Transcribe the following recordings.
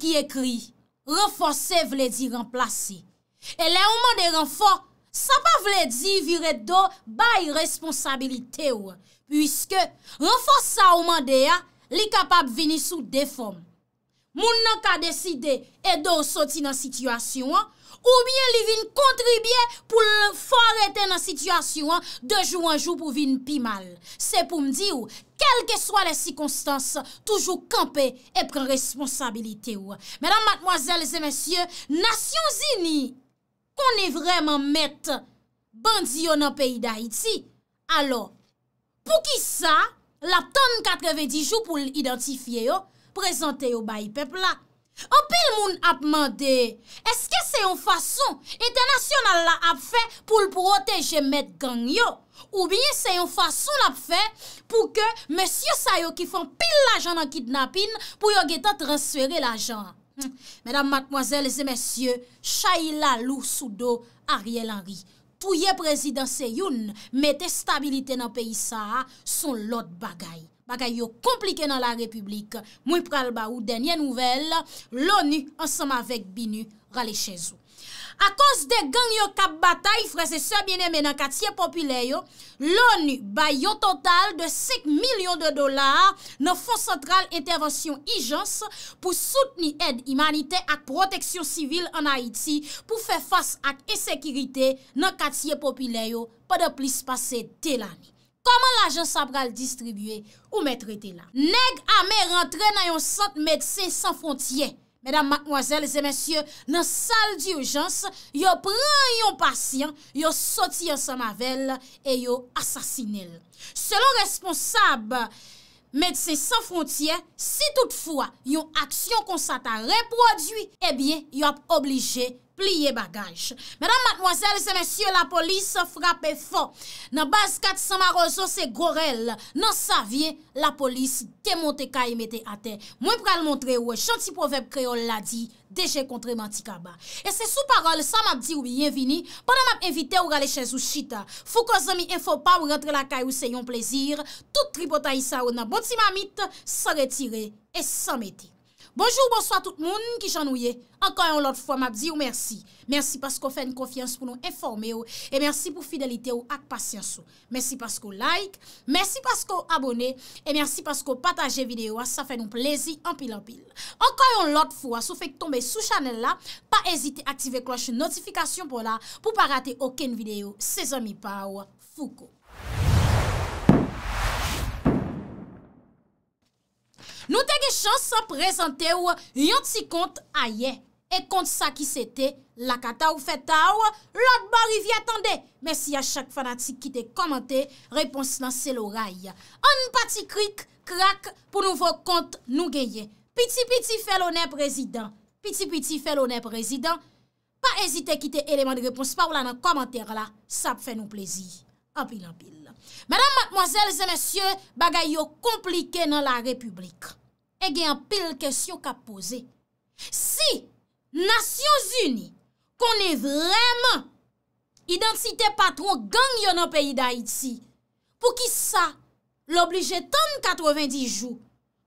ki ekri, reforse vle di remplase. E le ouman de renfor, sa pa vle di vire do bay responsabilite ou, pwiske renfor sa ouman de ya, li kapab vini sou deforme. Moun nan ka deside, e do soti nan situasyon an, Ou byen li vin kontribye pou l for eten nan sityasyon de jou an jou pou vin pi mal. Se pou m di ou, kelke swa le sikonstans, toujou kampe e pren responsabilite ou. Mèdam, matmoazèl, zè mèsyè, nasyon zini konè e vreman mèt bandzio nan peyi da iti. Alo, pou ki sa, la ton 90 jou pou l identifiye yo, prezante yo bayi peplak. O pil moun ap mande, eske se yon fason internasyonan la ap fe pou l proteje met gang yo? Ou bine se yon fason ap fe pou ke monsye Sayo ki fon pil l ajan nan kidnapin pou yon getan transferi l ajan? Mèdam matmoazèl, zè monsye, chayi la lou sou do Ariel Henry. Tou ye prezident se yon mette stabilite nan peyi sa son lot bagay. Bakay yo komplike nan la republik, mwen pral ba ou denye nouvel, l'ONU ansama vek binu rale chezou. A kos de gang yo kap bata yi frese sebyene men nan katye popilye yo, l'ONU bay yo total de 5 milyon de dolar nan Fonds Sentral Intervention Ijans pou soutni ed imanite ak proteksyon sivil an Haiti pou fe fas ak esekirite nan katye popilye yo pa de plis pase telani. Koman la jen sa pral distribye ou men trete la? Neg ame rentre nan yon sant medse san fontye. Medam, makmwazel, zemensye, nan sal di ojans, yo pran yon pasyen, yo soti yon san mavel, e yo asasine l. Selon responsab medse san fontye, si toutfwa yon aksyon konsata reproduy, ebyen, yo ap oblije yon. pliye bagaj. Mèdam matmoazèl, se mèsyè, la polis frape fò. Nan bas kat samaròzò se gorel, nan savye la polis te monte kèy mète ate. Mwen pral montre wè, chanti povep kreol la di, deje kontre mèti kaba. E se sou parol, sam ap di wè bienvini, padan mèp evite wè gale chèz wè chita. Fou kòzè mi en fò pa wè rentre la kèy wè se yon plezir, tout tripotay sa wè nan boti mamit, sa retire e sa meti. Bonjou, bonsoit tout moun ki chanouye. Ankan yon lot fwa map di ou mersi. Mersi paskou fè n konfians pou nou informe ou. E mersi pou fidelite ou ak pasyans ou. Mersi paskou like. Mersi paskou abone. E mersi paskou pataje videyo ou. Sa fè nou plezi anpil anpil. Ankan yon lot fwa sou fèk tombe sou chanel la. Pa ezite aktive kloche notifikasyon pou la. Pou pa rate oken videyo. Sezami pa ou. Foukou. Nou te ge chan sa prezante ou yon ti kont a ye. E kont sa ki se te, lakata ou fetta ou, lak bari vi atande. Mersi a chak fanatik ki te komante, repons nan selo ray. An pati krik, krak, pou nouvo kont nou geye. Piti piti felonè prezident, piti piti felonè prezident. Pa ezite kite eleman de repons pa ou la nan komante la, sa pe fe nou plezi. Madame, mademoiselles et messieurs, bagay yo komplike nan la republik. E gen yon pil kesyon ka pose. Si, Nasyon Zuni, konen vremen, identite patron gang yo nan peyi da iti, pou ki sa, l'oblije tan 90 jou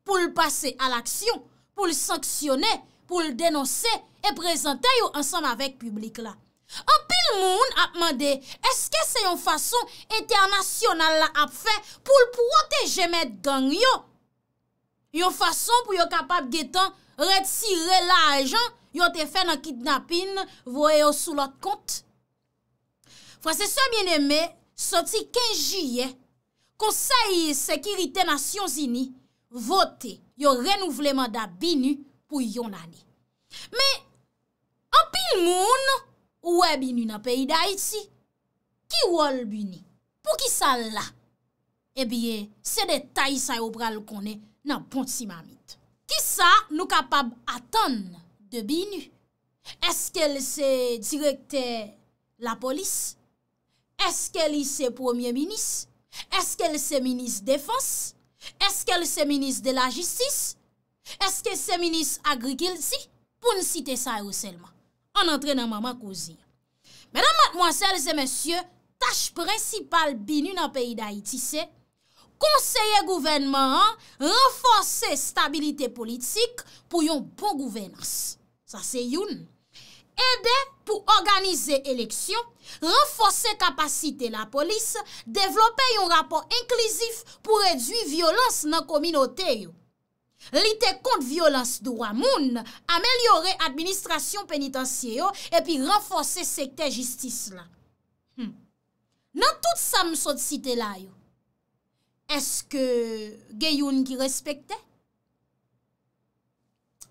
pou l'pase al aksyon, pou l'sanksyone, pou l'denonse, e prezante yo ansam avek publik la. An pil moun ap mande, eske se yon fason internasyonal la ap fe pou l'proteje met gang yo? Yon fason pou yo kapab getan retire la ajan yon te fe nan kidnapin voye yo sou lot kont? Fransese bien eme, soti 15 juye, konseye sekirite nasyon zini, vote yo renouvleman da binu pou yon ane. Men, an pil moun ap Ouè e binu nan peyi da iti, ki wol binu pou ki sa la? Ebiye, se detay sa yo pral konen nan pon si mamit. Ki sa nou kapab atan de binu? Eske li se direkte la polis? Eske li se premier minis? Eske li se minis defans? Eske li se minis de la jistis? Eske li se minis agrikil si pou n site sa yo selman? an entre nan mama kouzi. Menan mat mwansel se monsye, tache prinsipal binu nan peyi da Itise, konseye gouvenman an, renfose stabilite politik pou yon pou gouvenas. Sa se youn. Eh Ede pou organize eleksyon, renfose kapasite la polis, devlope yon rapor inklusif pou redwi violans nan kominote yon. Lite kont violans dwa moun, amelyore administrasyon penitansye yo, epi renfose sekte jistis la. Hmm. Nan tout sa msot site la yo, eske geyoun ki respekte?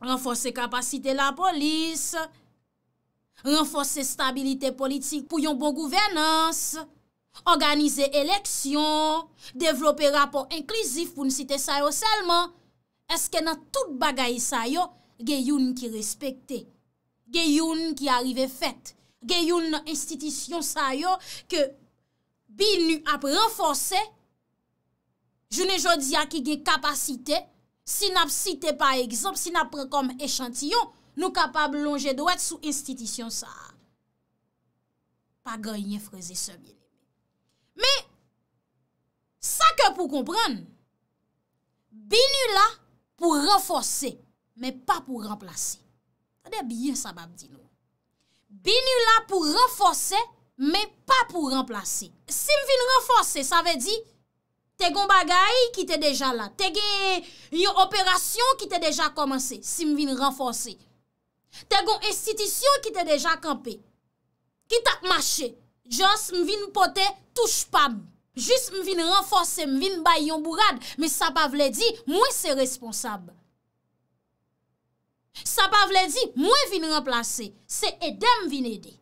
Renfose kapasite la polis, renfose stabilite politik pou yon bon gouvernans, organize eleksyon, devlope rapor inklusif pou n site sa yo selman, Eske nan tout bagay sa yo, ge yon ki respekte, ge yon ki arrive fèt, ge yon nan institisyon sa yo, ke binu ap renfose, jounen jodi a ki ge kapasite, si nap site pa egzop, si nap prekom echantiyon, nou kapab lonje do et sou institisyon sa. Pa gwenye freze se bil. Me, sa ke pou kompran, binu la, pou renforsè, men pa pou renplasè. Tade byen sa bab di nou. Binou la pou renforsè, men pa pou renplasè. Si m vin renforsè, sa ve di, te gon bagay ki te deja la, te gen yon operasyon ki te deja komanse, si m vin renforsè. Te gon estitisyon ki te deja kampe, ki tak mache, jans m vin pote toujpam. Jist m vin renforse, m vin bay yon bourade Me sa pa vle di, mwen se responsable Sa pa vle di, mwen vin renplase Se edem vin ede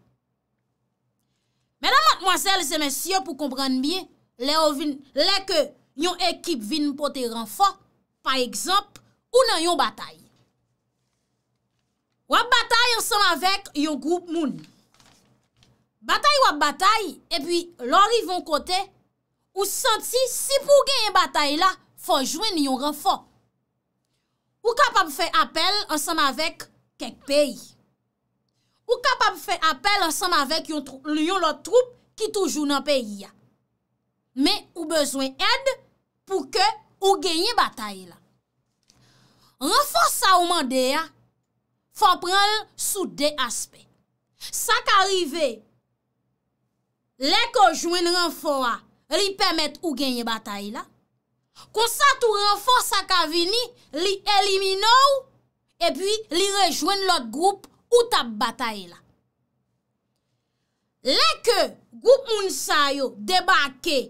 Menan matmoazel, zemensyo pou kompranmye Le ke yon ekip vin pote renfor Pa ekzamp, ou nan yon batay Wap batay ansan avèk yon group moun Batay wap batay, e pi lor yon kote ou santi si pou genye batae la, fò jwen yon renfò. Ou kapab fè apel ansam avèk kèk peyi. Ou kapab fè apel ansam avèk yon lot troupe ki toujoun an peyi ya. Me ou bezwen ed pou ke ou genye batae la. Renfò sa ou mande ya, fò pran sou de aspe. Sa ka rive, le ko jwen renfò a, li pemet ou genye bataye la, konsat ou renfors ak avini, li elimina ou, e pi li rejoen lout group ou tap bataye la. Le ke group moun sayo debake,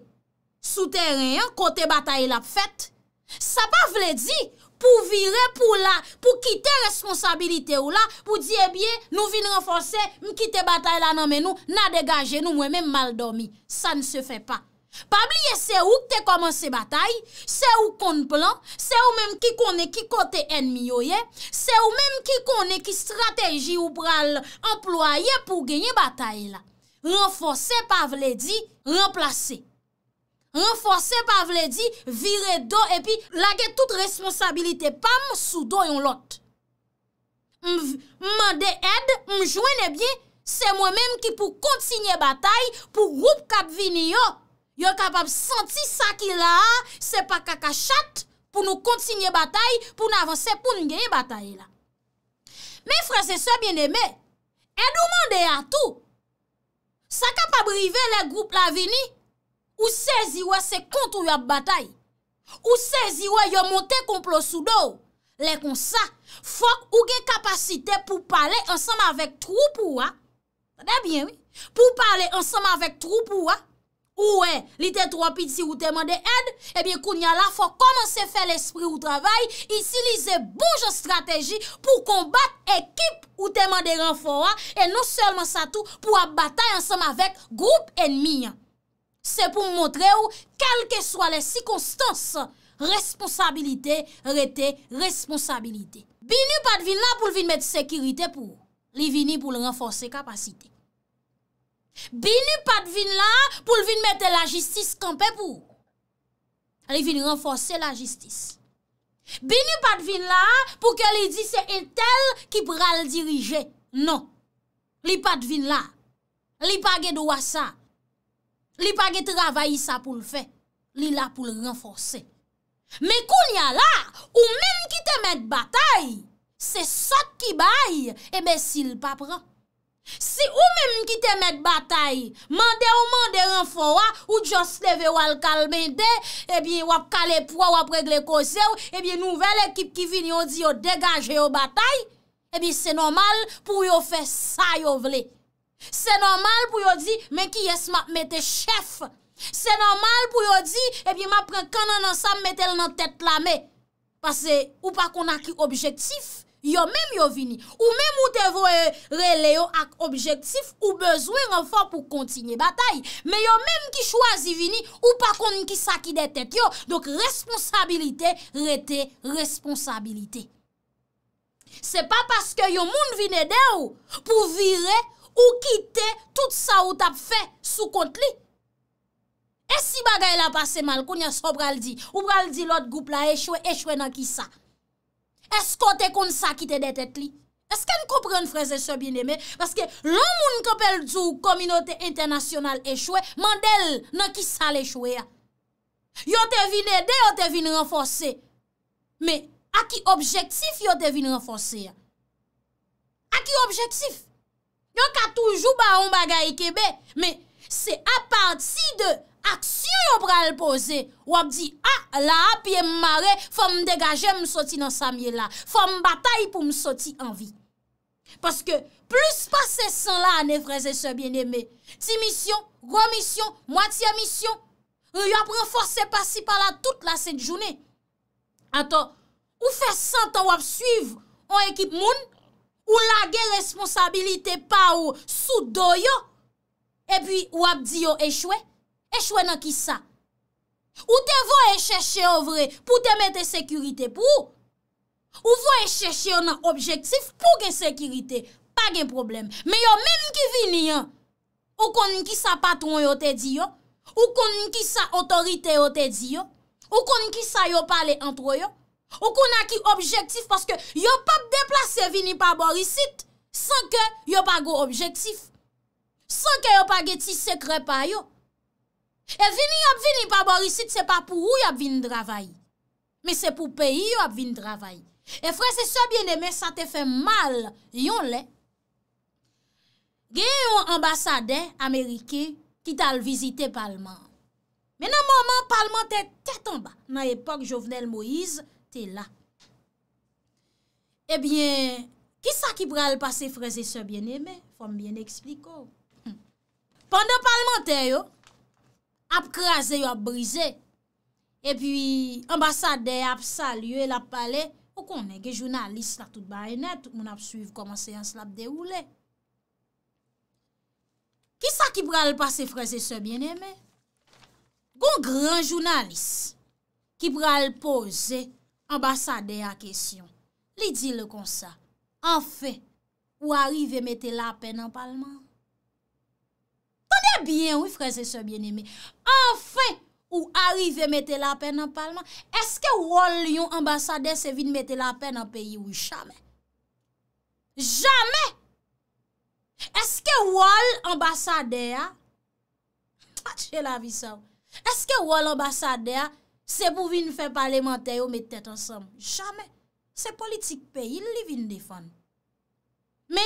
souteren, kote bataye la pfet, sa pa vle di, pou vire pou la, pou kite eh responsabilite ou la, pou di e bie nou vin renfors se, mkite bataye la nan men nou, nan degaje nou mwen men mal dormi, sa ne se fe pa. Pabliye se ou k te komanse batay, se ou kon plan, se ou menm ki kone ki kote enmi yo ye, se ou menm ki kone ki strateji ou pral employe pou genye batay la. Renfose pavle di, renplase. Renfose pavle di, vire do epi lage tout responsabilite pam sou do yon lot. Mande ed, mjwen e bie, se mwen menm ki pou kontsigne batay pou rup kap vini yo. Yo kapab santi sa ki la, se pa kakachat pou nou kontsigne batay, pou nou avanse pou nou genye batay la. Men franse se bieneme, e domande a tou. Sa kapab rive le groupe la vini, ou sezi wè se kontou yo batay. Ou sezi wè yo monte komplo sou do. Le kon sa, fok ou gen kapasite pou pale ansam avèk troup ou wè. Dè bien wè. Pou pale ansam avèk troup ou wè. Ouè, e, li te trwapit si ou teman de ed, ebyen kou nya la fò koman se fè l'espri ou travay, isi li ze bouj strategi pou kombat ekip ou teman de renforan, e non selman sa tou pou ap batay ansam avèk group enmiyan. Se pou mwotre ou, kelke swa le si konstans, responsabilite, rete, responsabilite. Bi ni pat vin la pou vin met sekirite pou, li vin ni pou renforse kapasitek. Bini pat vin la pou li vin mette la jistis kampè pou. Li vin renforse la jistis. Bini pat vin la pou ke li di se etel ki pral dirije. Non. Li pat vin la. Li pa ge dowa sa. Li pa ge travaye sa pou l'fè. Li la pou l'renforse. Me koun ya la, ou min ki te met batay, se sot ki bay, ebe si l pa pran. Si ou menm ki te met batay, mande ou mande renfo wa, ou dios leve wal kalbende, ebi eh wap kale pwa, wap regle kosew, ebi eh nouvel ekip ki vin yo di eh yo degaje yo batay, ebi se normal pou yo fe sa yo vle. Se normal pou yo di, men ki yes ma mette chef. Se normal pou yo di, ebi ma pren kanan ansam mette l nan tet lame. Pase ou pa kon a ki objektif. Yo mèm yo vini. Ou mèm ou te voye releyo ak objektif ou bezwen renfor pou kontinye batay. Mè yo mèm ki chwazi vini ou pa konn ki sa ki detek yo. Dok responsabilite rete responsabilite. Se pa paske yo moun vine de ou pou vire ou kite tout sa ou tap fe sou kont li. E si bagay la pase mal kon yas ou bral di. Ou bral di lot goup la echwe, echwe nan ki sa. Esko te kon sa ki te detet li? Eske n kopren freze se bin eme? Baske loun moun kapel djou kominote internasyonal e chwe, mandel nan ki sal e chwe ya. Yo te vine de, yo te vine renfose. Me, a ki objektif yo te vine renfose ya. A ki objektif. Yo ka toujou ba on bagay e kebe, me, se apansi de aksyon yo pral pose, wap di, a ah, la apye m mare, fom degaje m soti nan samye la, fom batay pou m soti anvi. Paske, plus pase san la an evreze se bieneme, ti misyon, gwa misyon, mwatiye misyon, yo ap renfose pasi pala tout la set jounen. Ato, ou fe san ta wap suiv, an ekip moun, ou lage responsabilite pa ou, sou do yo, e pi wap di yo echwe, chwe nan ki sa. Ou te voye cheshe ouvre pou te mette sekurite pou ou. Ou voye cheshe yon nan objektif pou gen sekurite. Pag gen problem. Men yo men ki vini an ou konen ki sa patron yo te di yo. Ou konen ki sa otorite yo te di yo. Ou konen ki sa yo pale antro yo. Ou konen ki objektif paske yo pa de plase vini pa borisit san ke yo pa go objektif. San ke yo pa gen ti sekre pa yo. E vini ap vini pa borisit se pa pou ou ap vini dravayi. Me se pou peyi yo ap vini dravayi. E eh, freze se bieneme sa te fe mal yon le. Ge yo ambasade amerike ki tal vizite palman. Men an mouman palman te tetan ba. Ma epok jovenel Moise te la. Ebyen, eh ki sa ki pral pase freze se bieneme? Fom biene ekspliko. Hm. Pendan palman te yo, ap kraze yo ap brize e pi ambasade ap salye la pale pou konen ge jounalist la tout bayenet moun ap suive koman seyans la ap deroule ki sa ki pral pase fraze se bieneme gon gran jounalist ki pral pose ambasade a kesyon li di le kon sa an fe ou arrive mette la pen an palman biyen, wifreze se bien eme, anfen ou arive mette la pen nan palman, eske wol yon ambasade se vin mette la pen nan peyi wou? Jamen! Jamen! Eske wol ambasade a? Jè la vi sa wou. Eske wol ambasade a? Se pou vin fè palemante yo mette tèt ansem? Jamen! Se politik peyi, li vin defan. Me,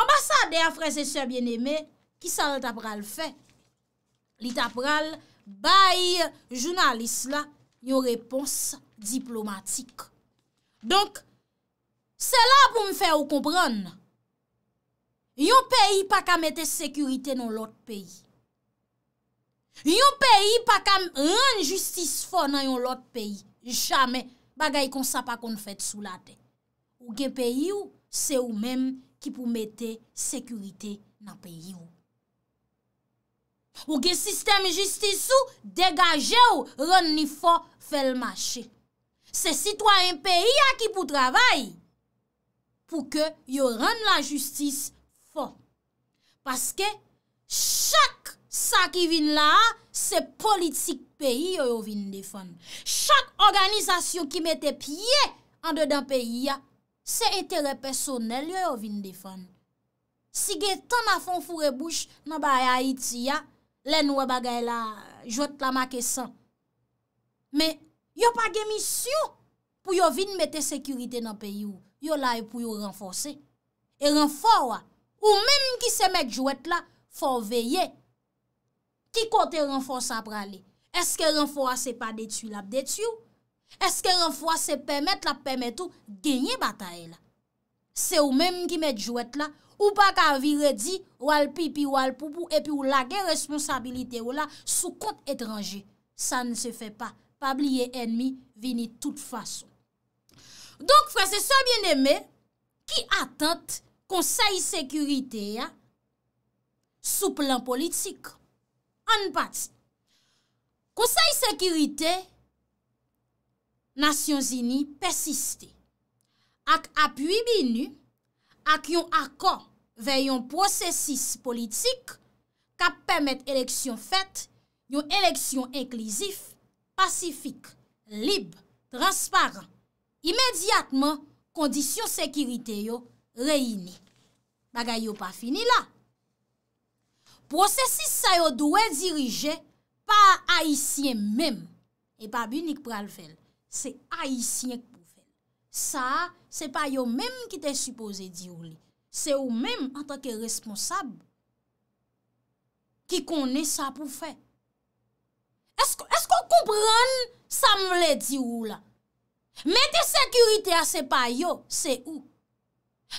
ambasade a, freze se bien eme, sa la tapral fe. Li tapral, bay jounalist la, yon repons diplomatik. Donk, se la pou m fè ou kompran. Yon peyi pa kamete sekurite nan lot peyi. Yon peyi pa kam ren justis fò nan yon lot peyi. Jamè bagay kon sa pa kon fèt sou late. Ou gen peyi ou, se ou mèm ki pou mette sekurite nan peyi ou. Ou gen sistem justice ou degaje ou ron ni fo fel mache. Se sitwa yon peyi a ki pou travay pou ke yon ron la justice fo. Paske chak sa ki vin la a se politik peyi yo yo vin defon. Chak organizasyon ki mette piye an de dan peyi ya se etere personel yo yo vin defon. Si gen tan a fon fure bouch nan ba ya iti ya, Len wè bagay la jwet la ma kesan. Me, yo pa gemisyou pou yo vin mette sekurite nan peyi ou. Yo la e pou yo renfose. E renforwa, ou menm ki se mette jwet la, fò veye. Ki kote renfosa prale? Eske renfosa se pa detu la detu? Eske renfosa se pemet la pemet ou genye bataye la? Se ou menm ki mette jwet la, Ou pa ka vire di, wal pipi, wal pupu, epi ou lage responsabilite ou la sou kont etranje. Sa ne se fe pa, pa bliye enmi vini tout fason. Donk, franse, sa bien eme, ki atent konsey sekurite ya sou plan politik? An pati. Konsey sekurite, se, nasyon zini pesiste. Ak apuy binu, ak yon akor ve yon prosesis politik, ka pemet eleksyon fet, yon eleksyon eklizif, pasifik, lib, transparant, imediatman, kondisyon sekirite yo reyini. Bagay yo pa fini la. Prosesis sa yo dwe dirije, pa a isyen mem, e pa bunik pral fel, se a isyen pralfel. Sa, se pa yo mèm ki te suppose di ou li. Se ou mèm an takè responsable. Ki konè sa pou fè. Esk an komprèn sa m lè di ou la? Mètè sekurite a se pa yo, se ou?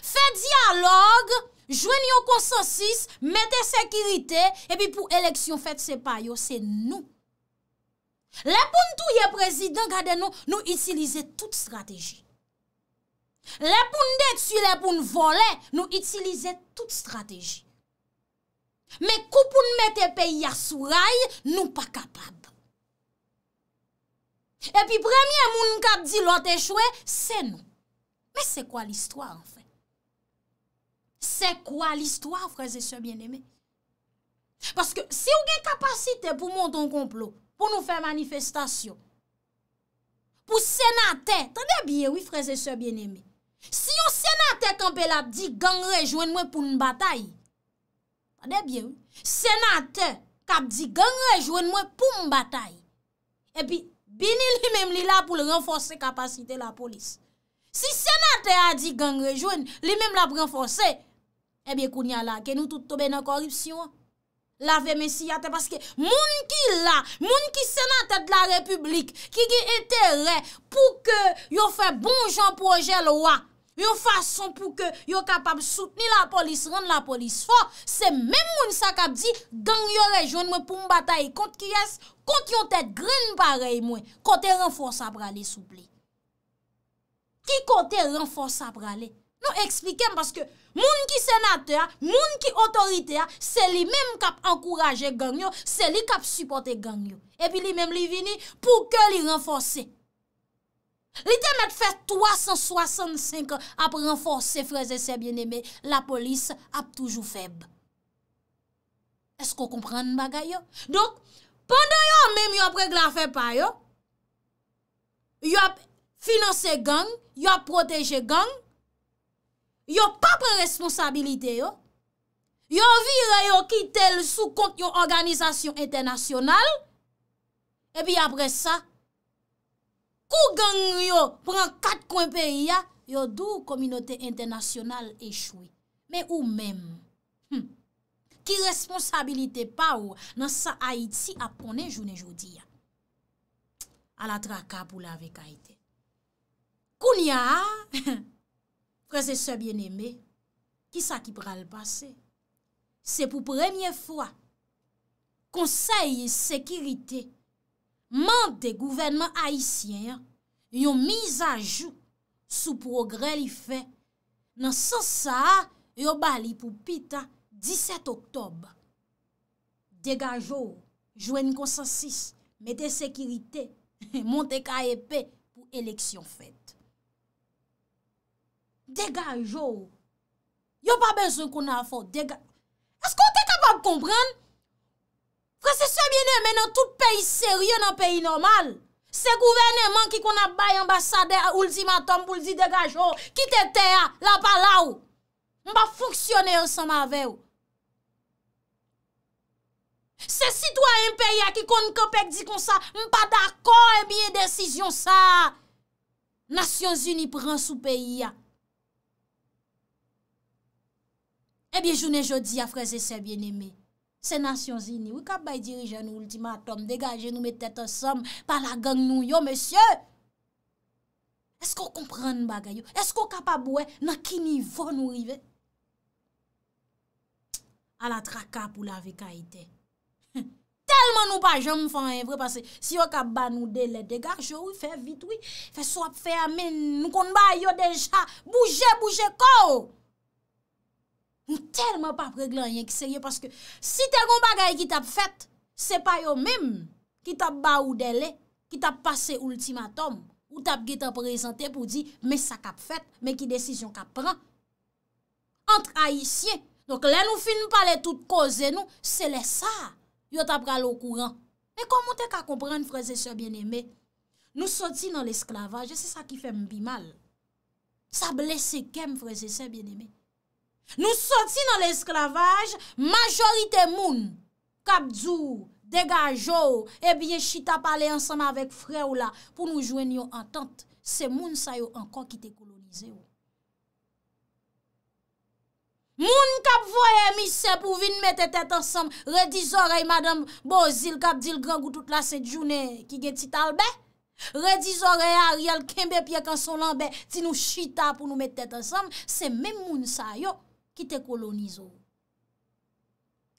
Fè diyalogue, jwen yo konsensis, mètè sekurite, epi pou eleksyon fèt se pa yo, se nou. Le poun tou ye prezident, gade nou, nou itilize tout strategi. Lè pou n'dè t'su, lè pou n'vole, nou itilize tout strategi. Mè kou pou n'mette peyi a sou ray, nou pa kapab. E pi premye moun kak di lò te chouè, se nou. Mè se kwa l'histoire, en fè? Se kwa l'histoire, frèze sè bienemè? Paske si ou gen kapasite pou monton komplot, pou nou fè manifestasyon, pou sè nan tè, tanè biye, oui, frèze sè bienemè? Si yo senate kampe la ap di gang rejwen mwen pou mbatae, senate kap di gang rejwen mwen pou mbatae, epi bini li mem li la pou renfose kapasite la polis. Si senate a di gang rejwen, li mem la pou renfose, epi eh kounya la, ke nou tout tobe nan koripsyon an. lave mesi yate, paske moun ki la, moun ki senatat la republik, ki ki entere pou ke yon fè bon jan proje lwa, yon fason pou ke yon kapab soutni la polis, rende la polis fò, se mèm moun sa kap di, gang yon rejon mwen pou mbata yon kont ki yon tèt gren pare yon mwen, kote renforsab rale souple. Ki kote renforsab rale? Nou eksplikem paske, Moun ki senate a, moun ki otorite a, se li menm kap ankouraje gang yo, se li kap supporte gang yo. Epi li menm li vini pou ke li renforsi. Li temet fè 365 ap renforsi freze se bieneme, la polis ap toujou feb. Esko kompran bagay yo? Don, pandan yo menm yo preglafe pa yo, yo ap finanse gang, yo ap proteje gang, yo pa pre responsabilite yo, yo vire yo ki tel sou kont yo organizasyon internasyonal, e bi apre sa, kou gen yo pran kat kon periya, yo dou kominote internasyonal e choui. Me ou men, hmm, ki responsabilite pa ou, nan sa Haiti apone jounen joudiya. Ala tra kap ou la vek Haiti. Koun ya, he he, Prese se bien eme, ki sa ki pra l'pase? Se pou premye fwa, konseye sekirite, mante gouvenman haisyen yon mizajou sou progre li fe nan sasa yo bali pou pita 17 oktob. Dega jou, jwen konsensis, mete sekirite, mante ka epè pou eleksyon fet. Dega yon. Yon pa bezon kon a fote. As kon te kapab kompren? Franses se biene men nan tout peyi serye nan peyi normal. Se gouveneman ki kon a bay ambasade a ultimatom pou li di dega yon. Ki te te a la pa la ou. M pa fonksyonen an sa ma ve ou. Se sitwa yon peyi a ki kon kopek di kon sa. M pa dako e biye desisyon sa. Nasyon zini pran sou peyi a. Ebi eh joun e jodi a freze se bien eme, se nasyon zini, wik ap bay dirije nou ultimatom, degaje nou me tete som, pala gang nou yo, mesye! Esko kompran bagay yo? Esko kapabouwe nan ki nivon nou rive? A la traka pou la veka ite. Telman nou pa jom fanyen, vre pasi, si yo kap ban nou dele, degaje yo, fè vit, fè swap fè ame, nou kon bay yo deja, bouje, bouje, kòw! Nou terman pa preglan yen ki serye. Paske si te ron bagay ki tap fèt, se pa yo mèm ki tap ba ou dele, ki tap pase ultimatom, ou tap ge tap prezante pou di, mè sa kap fèt, mè ki desisyon kap pran. An traïsye. Donk lè nou finm pa lè tout koze nou, se lè sa, yo tap ralou kouran. Mè komon te ka kompran, freze se bienemè? Nou soti nan l'esklavage, se sa ki fè mbi mal. Sa blese kem, freze se bienemè. Nou soti nan l'esklavaj, majorite moun, kap djou, degajou, e eh bie chita pale ansam avèk fre ou la, pou nou jwen yo antant, se moun sayo ankon ki te kolonize ou. Moun kap voye misè pou vin mette tet ansam, redizorey madame Bozil kap dil grangou tout la set jounè, ki gen tit albe, redizorey ariel kembe piek anson lanbe, ti nou chita pou nou mette tet ansam, se men moun sayo, ki te kolonizo ou.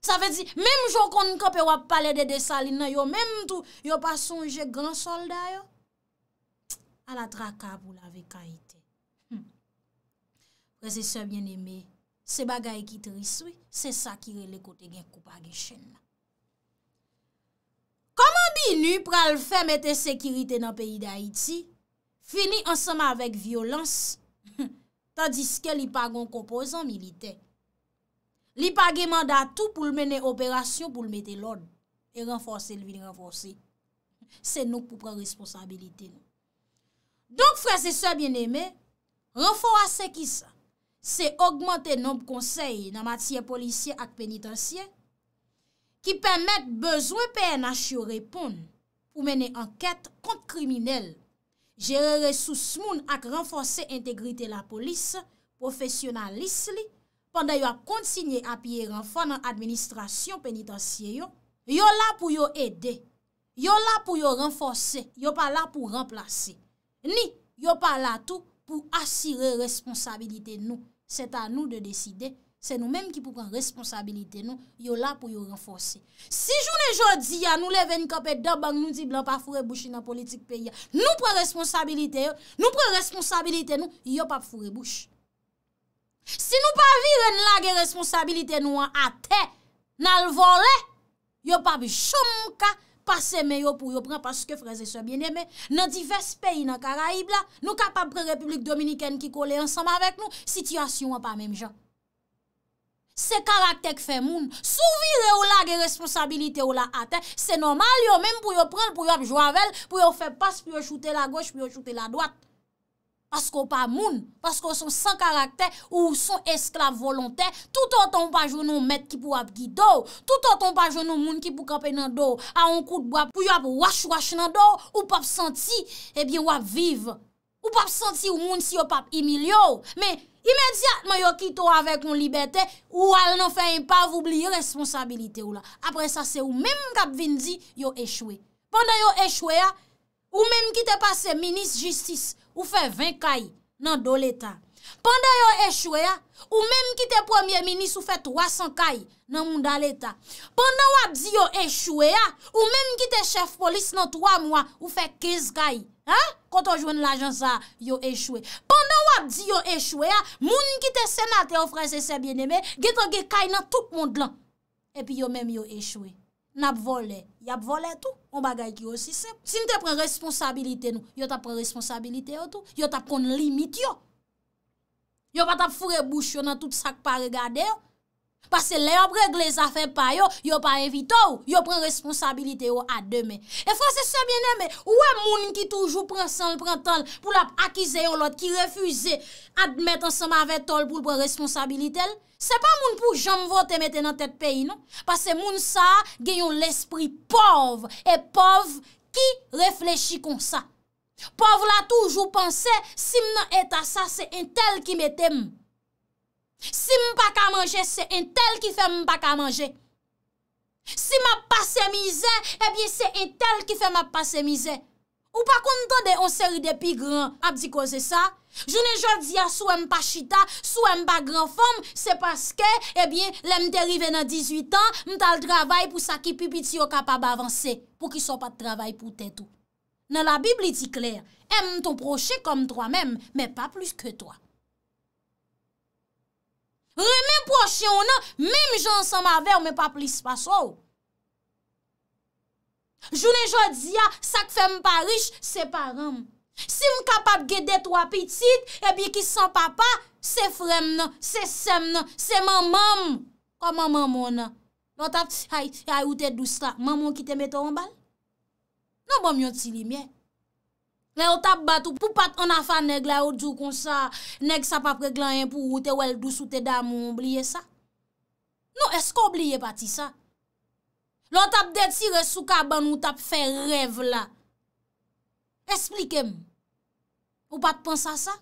Sa ve di, mem jokon kope wap pale de desalina yo, mem tou yo pa sonje gran solda yo, ala trakab ou la ve kaite. Hmm. Prese se bien eme, se bagay ki triswe, se sa kire le kote gen kupa ge chen la. Koman bi nu pral fe mette sekirite nan peyi da iti, fini ansama avek violans, hmm, sa diske li pagon kompozant milite. Li pagi mandatou pou l menen operasyon pou l mette l od e renforsi l vil renforsi. Se nou pou pran responsabilite nou. Donk fre se se bien eme, renforsi se ki sa, se augmente noum konsey nan matye policye ak penitansye ki pemet bezwen PNH yo repon pou menen anket kont kriminel Gerere sous moun ak renforser integrite la polis, profesionalis li, pande yo a kontsigne apye renfors nan administrasyon penitansye yo, yo la pou yo ede, yo la pou yo renforser, yo pa la pou renplase, ni yo pa la tou pou asire responsabilite nou, se ta nou de deside. Se nou menm ki pou pran responsabilite nou, yo la pou yo renfonsi. Si joun e jodi ya nou leve n kapet dabang, nou di blan pa fure bouchi nan politik peyi ya, nou pran responsabilite yo, nou pran responsabilite nou, yo pa fure bouchi. Si nou pa vire n lage responsabilite nou an ate, nan l vole, yo pa bi chou mou ka, pase me yo pou yo pran, paske freze sou bien eme, nan divers peyi nan karaib la, nou ka pa pran republik dominiken ki kole ansam avek nou, sityasyon an pa menm jan. Se karakter ke fe moun, sou vile ou la ge responsabilite ou la ate, se normal yo menm pou yo pren pou yo ap joavel, pou yo fe pas, pou yo choute la goch, pou yo choute la doat. Paske ou pa moun, paske ou son san karakter, ou son esklav volontè, tout an ton pa jounon met ki pou ap gido, tout an ton pa jounon moun ki pou kapen nan do, a an kout bo ap pou yo ap wach wach nan do, ou pap senti, ebyen eh wap vive. Ou pap senti ou moun si yo pap imilyo, me... imediat man yo kito avèk yon libetè, ou al nan fè yon pav oubli yon responsabilite ou la. Apre sa se ou mèm kap vin di, yo echwe. Pendan yo echwe ya, ou mèm kite pase, minis jistis, ou fè vèn kay nan do letan. Panda yo e chwe ya, ou menm ki te premier minis ou fe 300 kay nan moun dal eta. Panda wap di yo e chwe ya, ou menm ki te chef polis nan 3 mwa ou fe 15 kay. Ha? Koto jwen l'agen sa yo e chwe. Panda wap di yo e chwe ya, moun ki te senate ofre se sebyeneme, geto ge kay nan tout moun dlan. E pi yo menm yo e chwe. Nap vole. Yap vole tout. Mou bagay ki yo si se. Si mte pren responsabilite nou, yo tap pren responsabilite yo tout. Yo tap kon limit yo. yo pat ap fure bouch yo nan tout sak pa regade yo. Pase le ap regle zafen pa yo, yo pa evite yo, yo pren responsabilite yo ademe. E franse se bieneme, ou e moun ki toujou pren sanl, pren tal, pou la akize yo lot, ki refuze admet ansama ve tal pou pren responsabilite yo, se pa moun pou janm vote mette nan tet peyi, non? Pase moun sa genyon l'espri pov, e pov ki reflechi kon sa. Pov la toujou panse, si m nan eta sa, se entel ki metem. Si m pa ka manje, se entel ki fe m pa ka manje. Si m ap pase mize, ebyen eh se entel ki fe m ap pase mize. Ou pa konton de on seri de pi gran, ap di koze sa. Je ne jodia sou m pa chita, sou m pa gran fom, se paske, ebyen, le m derive nan 18 an, m tal travay pou sa ki pipi ti yo kapab avanse, pou ki so pa travay pou tetou. Nan la Bibli ti kler, em ton proche kom troa mem, me pa plis ke toa. Remen proche o nan, mem jan san ma ver, me pa plis pa so. Jounen jodi ya, sak fem parish, se paran. Si m kapap gede toa pitit, ebi ki san papa, se frem nan, se sem nan, se mamam, o mamamon nan. Non tat, hay ou te dousra, mamon ki te meto an bal. Nou bom yon ti li mwen. Lè ou tap bat ou pou pat an afan neg la ou djou kon sa, neg sa pap reglan yon pou ou te wel dous ou te dam ou oubliye sa. Nou esko oubliye pati sa. Lè ou tap detire sou kaban ou tap fe rev la. Esplike m. Ou pat pansa sa.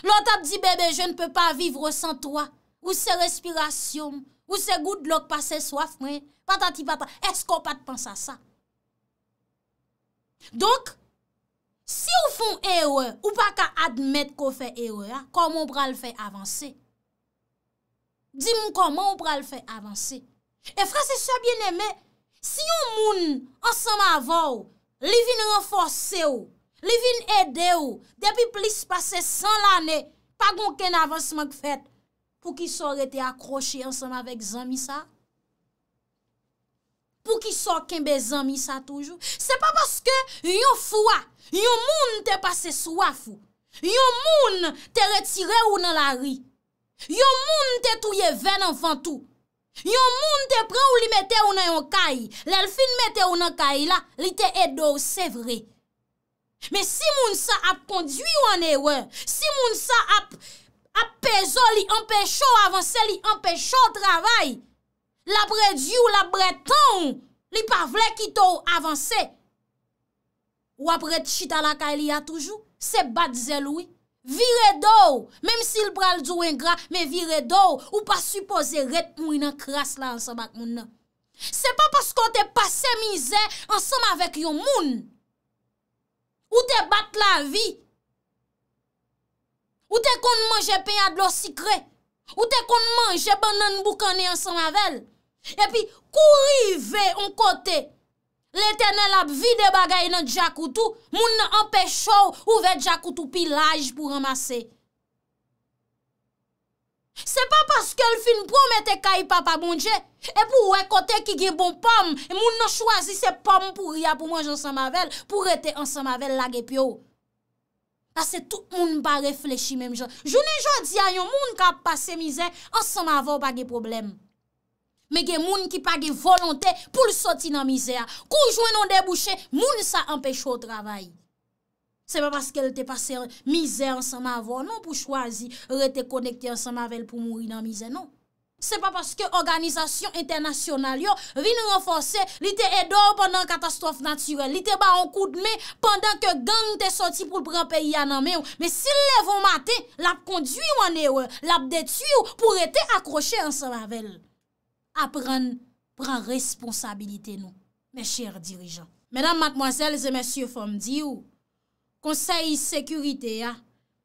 Lè ou tap di bebe je npe pa vivre san toa ou se respiration m. Ou se gout lòk pase soaf mwen, pata ti pata, esko pati pansa sa? Donk, si ou fon ewe, ou pa ka admèt ko fè ewe ya, komon pral fè avansè? Di moun komon ou pral fè avansè? E frase so bienemè, si yon moun ansama avò, li vin renforsè ou, li vin edè ou, depi plis pase san l'anè, pa goun ken avansè mwen fèt, pou ki sor rete akroche ansan avèk zanmi sa? Pou ki sor kembe zanmi sa toujou? Se pa baske yon fwa, yon moun te pase swaf ou, yon moun te retire ou nan la ri, yon moun te touye ven anfan tou, yon moun te pre ou li mette ou nan yon kayi, lèl fin mette ou nan kayi la, li te edo ou se vre. Me si moun sa ap kondui ou anewen, si moun sa ap apè zo li anpè chò avansè li anpè chò travay, labre di ou labre ton, li pa vle ki tou avansè, ou apre tchita la ka li a toujou, se bat zè lou, vire dò, mem si l pral djou en gra, me vire dò, ou pa suppose ret mou inan kras la ansamak moun nan. Se pa pasko te pase mizè ansam avèk yon moun, ou te bat la vi, se pa pasko te pase mizè ansam avèk yon moun, Ou te kon manje peyad lo sikre? Ou te kon manje ban nan boukane ansamavel? E pi kouri ve on kote, le tenel ap vide bagay nan diakoutou, moun nan anpechou ouve diakoutou pilaj pou ramase. Se pa paske l fin promete kayi papa bondje, e pou we kote ki ge bon pam, e moun nan chwazi se pam pou ria pou manje ansamavel, pou rete ansamavel lage pyo ou. La se tout moun ba reflechi menm jan. Jounen jan di a yon moun ka pase mizè an san mavo bagè problem. Mè gen moun ki bagè volontè pou l soti nan mizè a. Koujwen nan debouche moun sa empèche o travay. Se pa paske l te pase mizè an san mavo non pou chwazi rete konekte an san mavel pou mouri nan mizè non. Se pa paske organizasyon internasyonal yo, vin renfose, li te edor pandan katastrof naturel, li te ba an kout me, pandan ke gang te soti pou pran peyi ananme yo, me si le von mate, lap konduy wane yo, lap detuy yo, pou rete akroche ansama vel. A pren, pran responsabilite nou, me chere dirijan. Menam matmoazel, zemesye fom di yo, konsey sekurite ya,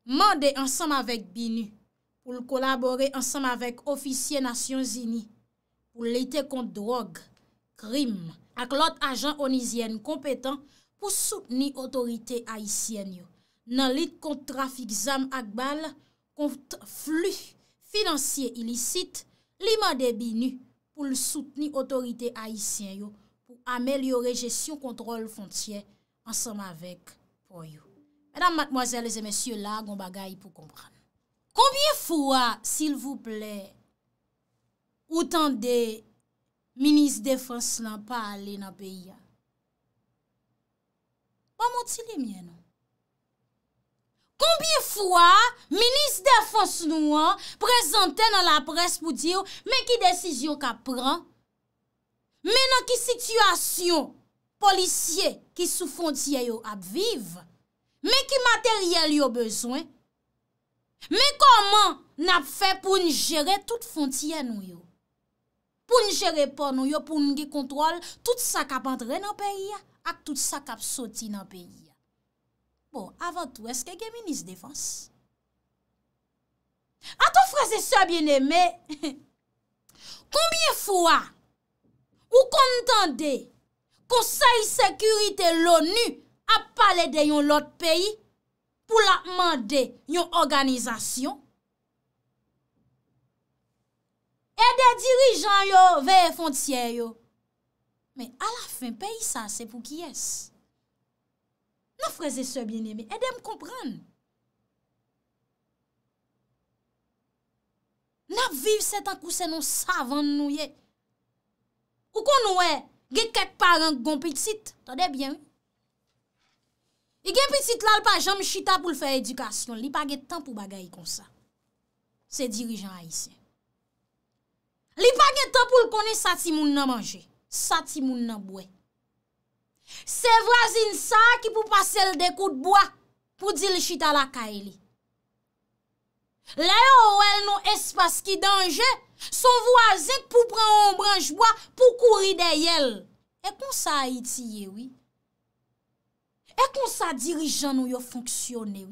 mande ansama vek binu, pou l'kolabore ansanm avek ofisyenasyon zini pou l'ite kont drog, krim ak lot ajan onizyen kompetan pou soutni otorite aisyen yo. Nan lit kont trafik zam ak bal, kont flu finansye ilisit, li ma debi ni pou l soutni otorite aisyen yo pou amelyore jesyon kontrol fontyen ansanm avek pou yo. Madame, mademoiselles et messieurs, la gom bagay pou kompran. Konbye fwa, s'il vous plè, ou tan de minis defans nan pa ale nan peya? Wa moti li mwen nou? Konbye fwa, minis defans nou an, prezante nan la pres pou diyo, men ki desijyon ka pran? Men nan ki situasyon polisye ki sou fondye yo ap viv? Men ki materyel yo bezwen? Me koman nap fe pou njere tout fontyen nou yo? Pou njere pan nou yo, pou nge kontrol, tout sa kap antre nan peyi ya, ak tout sa kap soti nan peyi ya. Bon, avan tou, eske geni ni s'defans? A tou frase sa bieneme, konbye fwa ou kontande konsey sekurite l'ONU ap pale de yon lot peyi? pou la mande yon organizasyon. E de dirijan yo, veye fontyen yo. Men, a la fin, peyi sa, se pou ki es. Non freze se biene, men, e de m kompran. Non vive se tankou se nou savan nou ye. Ou kon nou e, ge ket paran gom piti, ta de bien yon. I gen pitit lal pa jom chita pou l fè edukasyon, li pa gen tan pou bagay kon sa. Se dirijan ayisyen. Li pa gen tan pou l kone sati moun nan manje, sati moun nan bwe. Se vrazin sa ki pou pase l dekou d'boa pou di l chita la ka e li. Le yo ou el nou espas ki danje, son vwa zek pou pran on branjboa pou kouri dey el. E kon sa ayiti yewi. e kon sa dirijan nou yo fonksyonne,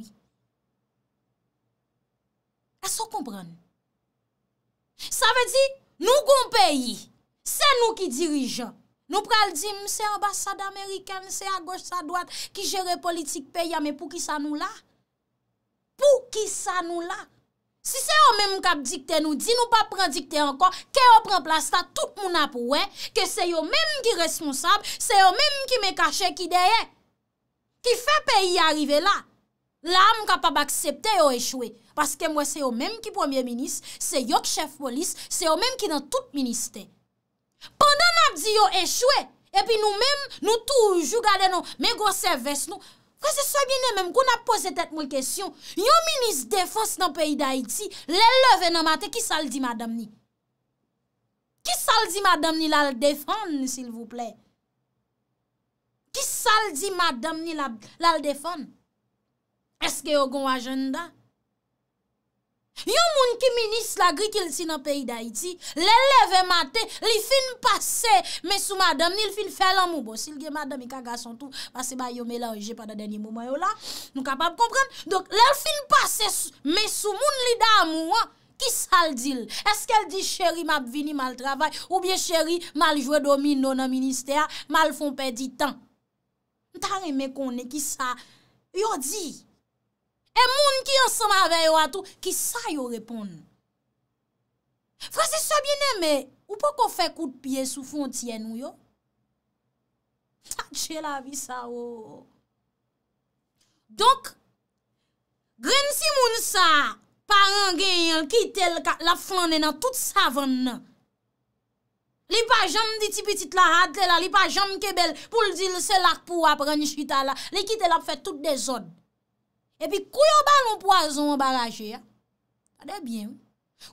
a so kompran. Sa ve di, nou kon peyi, se nou ki dirijan. Nou pral di, mse ambassade Amerikan, mse a goch sa doat, ki jere politik peyi, a me pou ki sa nou la. Pou ki sa nou la. Si se yo menm kap dikte nou, di nou pa pren dikte ankon, ke yo pren plasta, tout moun ap wè, ke se yo menm ki responsab, se yo menm ki me kache ki deyè. Ki fe peyi arive la, la m ka pa ba aksepte yo echwe. Paske mwen se yo menm ki premier minis, se yok chef polis, se yo menm ki nan tout ministe. Pendan ap di yo echwe, epi nou menm nou toujou gade nou, men gwa serves nou, kwa se soye bine menm kou na pose tet moun kesyon, yo minis defons nan peyi da iti, le leve nan mate, ki sal di madam ni? Ki sal di madam ni la defons, sil vou pley? Kisal di madame ni lal defon? Eske yon kon wajanda? Yon moun ki minis la gri kil ti nan peyi da iti, lel leve mate, li fin pase me sou madame ni, li fin fel an mou bo. Sil gen madame i kagasan tou, pase ba yon me la oje pa da deni mou mou yo la, nou kapab kompren. Dok, lel fin pase me sou moun li da an mou an, kisal dil? Eske el di cheri mab vini mal travay, ou bie cheri mal jwe domi non an minister, mal fon pedi tan? tan reme konen ki sa yo di. E moun ki yon samave yo atou, ki sa yo repon. Fransi sa bieneme, ou pou kon fe kout piye sou fon tiyen ou yo? Tache la vi sa wou. Donk, gren si moun sa, paran gen yon ki tel la flan enan tout sa vann nan. Li pa jam diti pitit la hadle la, li pa jam kebel pou li di lese lak pou ap reni chita la, li kite la pou fet tout de zon. E pi kou yo ba loun poason baraje ya, ade bien ou,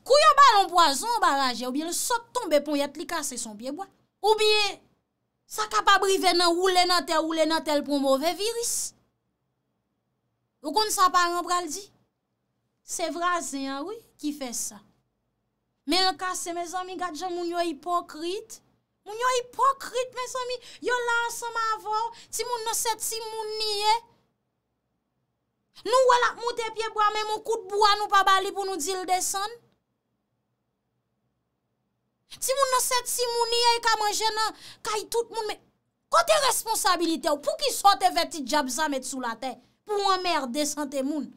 kou yo ba loun poason baraje ya, ou biye le sot tombe pou yat li kase son pieboa. Ou biye sa kapabrive nan oule nan tel oule nan tel pou mou ve viris. Ou kon sa paran pral di, se vrazen ya ou ki fe sa. Mel kase me zami gajan moun yo ipokrit, moun yo ipokrit me zami, yo lan san ma avon, si moun nan set si moun niye. Nou wala moun te pie pwa, men moun kout bwa nou pa bali pou nou dil desen. Si moun nan set si moun niye, e ka manje nan, ka yi tout moun, me kote responsabilite ou pou ki sote ve ti jabza met sou la ten, pou moun mer desen te moun.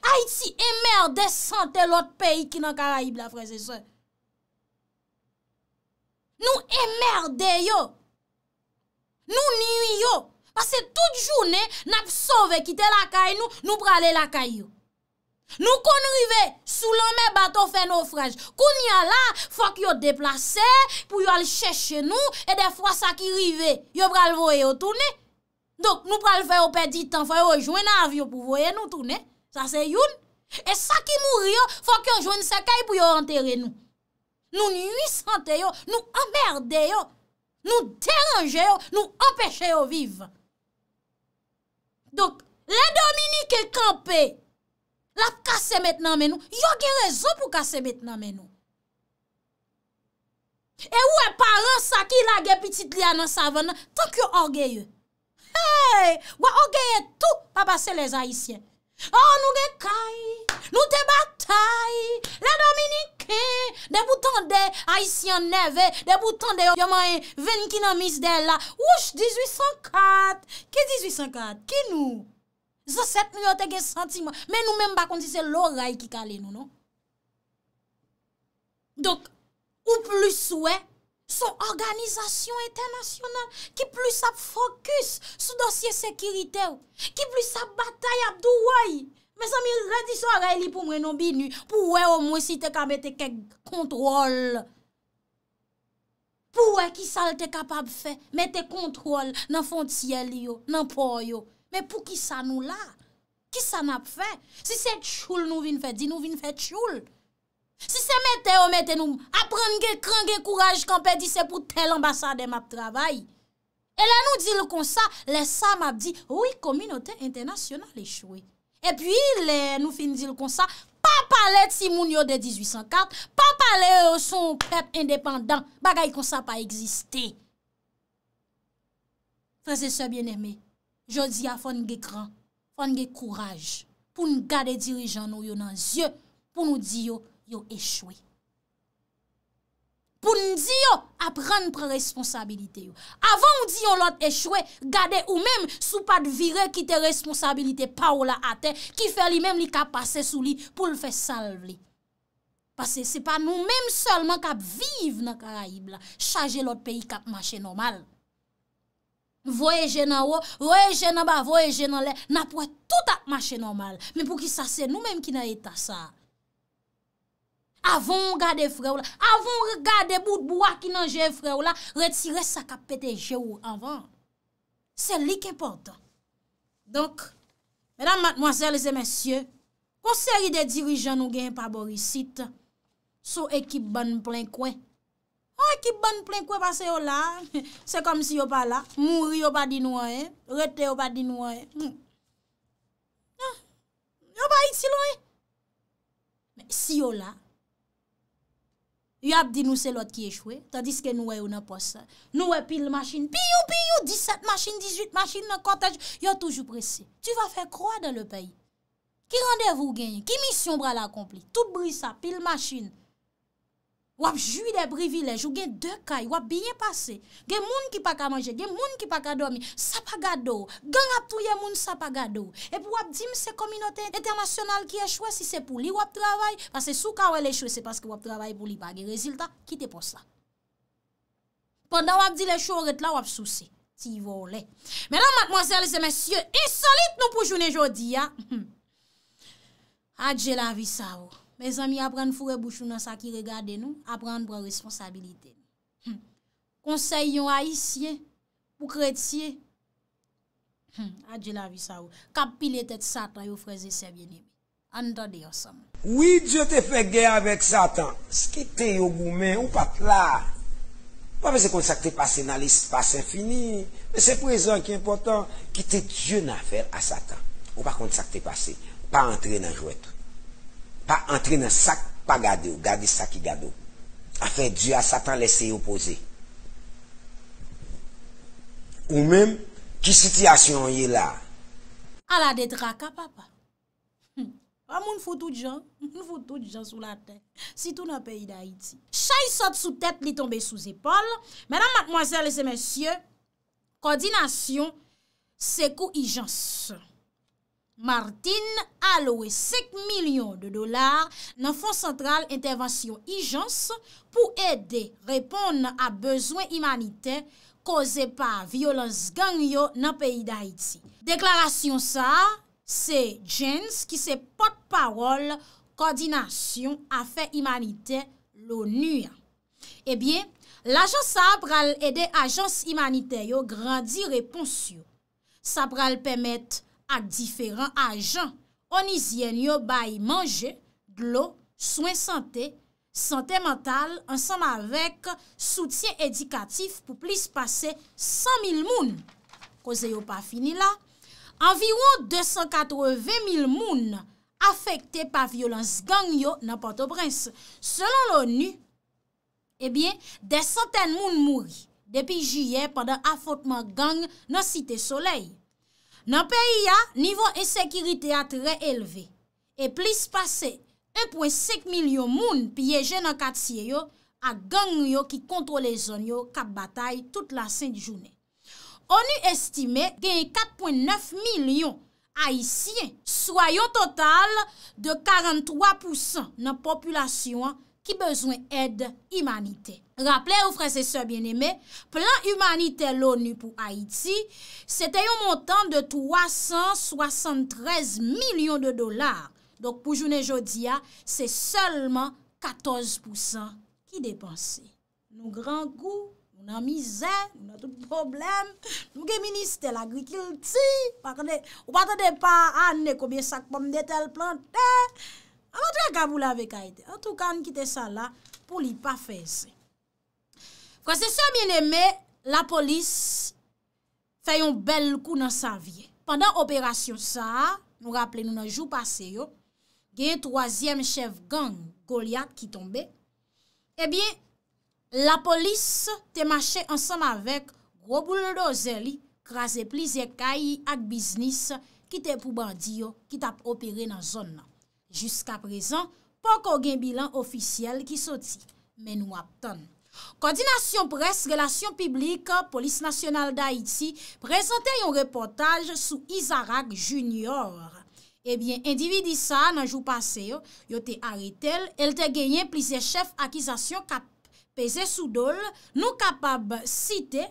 Haiti emmerde sante l'ot peyi ki nan karaib la freze sou. Nou emmerde yo. Nou niwi yo. Pase tout jounen, nap sove kite lakay nou, nou prale lakay yo. Nou kon rive, sou lome baton fe naufraj. Kon nye la, fok yo deplase, pou yo al chèche nou, e defwa sa ki rive, yo prale voye yo toune. Nou prale fwe yo pedi tan, fwe yo jwen avyo pou voye nou toune. Sa se youn. E sa ki mouri yo, fok yo jwen sekay pou yo anteren nou. Nou nui sante yo, nou emmerde yo, nou deranje yo, nou empèche yo vive. Dok, le Dominique ke kampe, la kase metnan men nou. Yo gen rezon pou kase metnan men nou. E ou e paran sa ki la gen pitit liya nan savan nan, tonk yo orgeye. Hey, wak orgeye tout, papa se le zaissyen. Ou oh, nou gen kay, nou te batay, la Dominikè, deboutan de Aisyen Neve, deboutan de Yomanyen, Venkina Misdela, ouch 1804. Ki 1804? Ki nou? Zoset nou yo te gen sentima, men nou men bakon ti se loray ki kale nou, nou? Dok, ou plus ouè? Son organizasyon eternasyonel ki plou sa fokus sou dosye sekirite ou. Ki plou sa batay apdou woy. Me san mi redi son ray li pou mwenon binu. Pou woy ou mwen si te ka mette ke kontrol. Pou woy ki sa l te kapab fe mette kontrol nan fontiyel yo, nan por yo. Me pou ki sa nou la. Ki sa nap fe. Si se tchoul nou vin fe, di nou vin fe tchoul. Si se mette ou mette nou, aprenge krange kouraj Kampè di se pou tel ambasade map travay E la nou di lou konsa, le sa map di Ou yi kominote internasyonal e chwe E pi le nou fin di lou konsa Pa pale timoun yo de 1804 Pa pale son pep independant Bagay konsa pa egziste Prese se bieneme Jodi a fonge kran, fonge kouraj Poun gade dirijan nou yo nan zye Poun nou di yo yo echwe. Poun di yo ap ran pre-responsabilite yo. Avan ou di yo lot echwe, gade ou menm sou pat vire kite responsabilite pa ou la ate, ki fe li menm li kap pase sou li pou l fe salve li. Pase se pa nou menm solman kap vive nan Karaib la, chaje lot peyi kap mache nomal. Voyeje nan ou, voyeje nan ba, voyeje nan le, napwe tout ap mache nomal. Menm pou ki sa se nou menm ki nan etasa a. avon gade fre ou la, avon gade bout bwa ki nan jè fre ou la, retire sa kapete jè ou anvan. Se li ke portan. Donk, mèdam matmoasele se mèsyè, konseri de dirijan nou gen pa borisit, sou ekip ban plen kwen. O oh, ekip ban plen kwen pa se ou la, se kom si yo pa la, mouri yo pa din wè, rete yo pa din wè. Non, yo pa iti lwen. Si yo la, yo ap di nou se lot ki echwe, ta diske nou e ou nan posa, nou e pil machin, pi yo, pi yo, 17 machin, 18 machin nan kontaj, yo toujou presi, tu va fe kroa dan le peyi, ki randev ou genye, ki misyon bral akompli, tout brisa pil machin, wap jwi de privilej, ou gen de kay, wap binye pase, gen moun ki pa ka manje, gen moun ki pa ka domi, sa pa ga do, gen ap touye moun sa pa ga do, ep wap dim se kominote eternasyonal ki e chwe, si se pou li wap travay, pase sou ka wè le chwe, se paske wap travay pou li bagi, rezilta, kite pou sa. Pendan wap di le chowe, ret la wap sou se, ti vo le. Menan mak mwanserle se mesye, esolit nou pou jounen jodi, ya. Adje la vi sa ou. Me zami apran fure bouchou nan sa ki regade nou, apran pran responsabilite. Konsey yon a yisye, pou kredsye. Adje la vi sa ou. Kap pilet et satan yo freze se vye li. An do de yo sam. Oui, diyo te fe gè avèk satan. Skite yo boumen, ou pat la. Pa mè se kont sa ke te pase nan l'espace infinie. Mè se freze an ki important, kite diyo nan fèr a satan. Ou pa kont sa ke te pase, pa antre nan jou etre. pa antre nan sak pa gade ou, gade sak ki gade ou. Afen, diyo a satan lese yon pose. Ou menm, ki sityasyon yon yon la? A ah, la de draka, papa. A moun foutou dijon, foutou dijon sou la ten. Si tou nan peyi da iti. Chay sot sou tet li tombe sou zepol. Menan, makmwazel, lese mensyon, ko di nasyon, se kou i janson. Martin alowe 5 milyon de dolar nan Fond Sentral Intervention Ijans pou ede repon a bezwen imanite koze pa violans gang yo nan peyi da iti. Deklarasyon sa, se Jens ki se potpawol koordinasyon afe imanite lo nuyan. Ebyen, eh l'ajans sa pral ede ajans imanite yo grandi repons yo. Sa pral pemet... ak diferan ajan. Onizyen yo bay manje, glou, swen santé, santé mental, ansan avèk, soutien edikatif pou plis pase 100 000 moun. Koze yo pa fini la. Anviwo 280 000 moun afekte pa violans gang yo nan Port-au-Prince. Selon l'ONU, ebyen, eh de santèn moun mouri depi jye pandan afotman gang nan site soleil. Nan peyi ya, nivou ensekirite a tre elve, e plis pase 1.5 milyon moun piyeje nan katsiye yo a gang yo ki kontrole zon yo kap batay tout la sen di jounen. On yu estime gen 4.9 milyon haisyen, soyon total de 43% nan populasyon haisyen. ki bezwen ed imanite. Raple ou frese se bieneme, plan imanite l'ONU pou Haiti, se te yon montan de 373 milyon de dolar. Dok pou jounen jodia, se se lman 14% ki depanse. Nou gran gou, nou nan mizan, nou nan tout problem, nou gen minister la gwi kil ti, ou paten de pa ane, koubyen sakpon de tel plante, A mwen tra kabou la ve ka ete. An tou kan kite sa la pou li pa fe se. Fransese a mwen eme, la polis fayon bel kou nan sa vie. Pandan operasyon sa, nou rappele nou nan jou pase yo, genye troasyem chev gang Goliath ki tombe, e bien la polis te mache ansam avek grobou lodo zeli krasi plize kayi ak biznis ki te pou bandi yo ki tap operen nan zon nan. Juska prezan, pa kon gen bilan ofisyel ki soti men wap ton. Koordinasyon pres, relasyon publik, polis nasyonal da iti, prezante yon reportaj sou Izarak Junior. Ebyen, eh endividi sa nan jou pase yo, yo te aretel, el te genyen plize chef akizasyon ka peze sou dole, nou kapab site,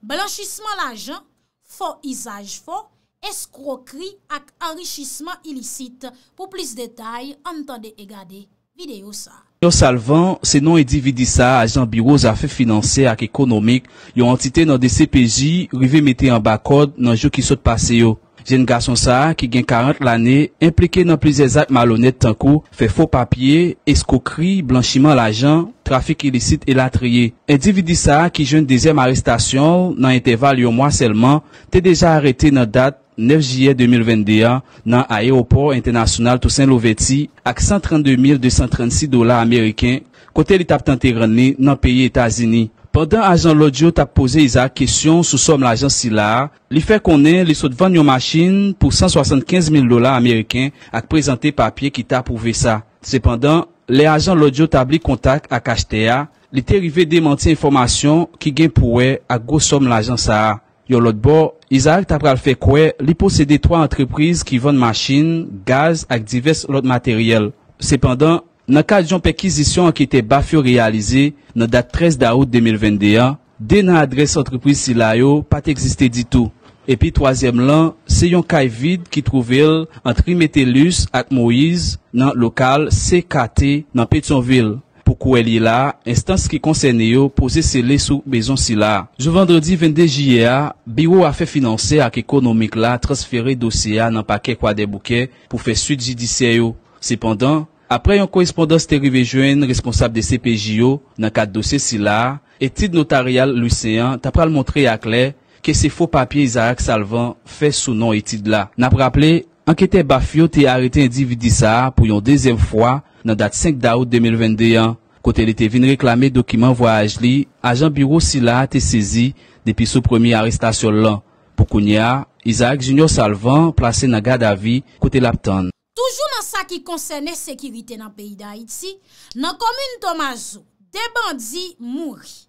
blanchisman la jan, fo izaj fo, eskrokri ak anrichisman ilisit pou plis detay an tande e gade videyo sa. Yo salvan, se non edi vidi sa ajan biro zafi finanse ak ekonomik, yo antite nan de CPJ rive mette an bakod nan jo ki sot pase yo. Jen gason sa ki gen 40 lane, implike nan plis ezak malonet tankou, fe fo papye, eskrokri, blanchiman l ajan, trafik ilisit e latriye. Edi vidi sa ki jen dezem arrestasyon nan interval yo mwa selman, te deja arete nan dat. 9 jye 2021 nan aéroport internasyonal tou Saint-Lovety ak 132.236 dolar Ameriken kote li tap tenter rene nan peye Etazini. Pendan ajan Lodjo tap pose izak kesyon sou som l'ajans si la, li fè konen li sot vanyo machin pou 175.000 dolar Ameriken ak prezante papye ki tap pouve sa. Sependan, li ajan Lodjo tabli kontak ak achete ya, li terive demanti informasyon ki gen pouwe ak go som l'ajans sa a. Yon lot bo, izak tap pral fe kwe li posede 3 antreprise ki vande masjin, gaz ak divers lot materyel. Sependan, nan kal jon pekizisyon an ki te bafyo realizye nan dat 13 daout 2021, den nan adres antreprise si la yo pati eksiste ditou. Epi toazem lan, se yon kal vide ki truvel an trimetelus ak Moiz nan lokal CKT nan Petionville. Pou kou el yi la, instans ki konsene yo pou zesele sou bezon si la. Jou vendredi 22 ja, biwo a fe finanse ak ekonomik la transferi dosye a nan pake kwa de bouke pou fe suite jidise yo. Sependan, apre yon kouespondans terive jwen responsable de CPJO nan kat dosye si la, etid notaryal l'UC1 tapral montre ak le ke se fo papye izayak salvan fe sou non etid la. Napraple, anketen Bafio te arete individi sa pou yon dezem fwa nan dat 5 daout 2021. Kote li te vin reklame dokiman voyaj li, ajan biro sila te sezi depi sou premi arrestasyon lan. Pou kounya, Isaac Junior Salvan plase nan gade avi kote laptan. Toujou nan sa ki konsene sekirite nan peyi da Haiti, nan komune Tomaso, deban di mouri.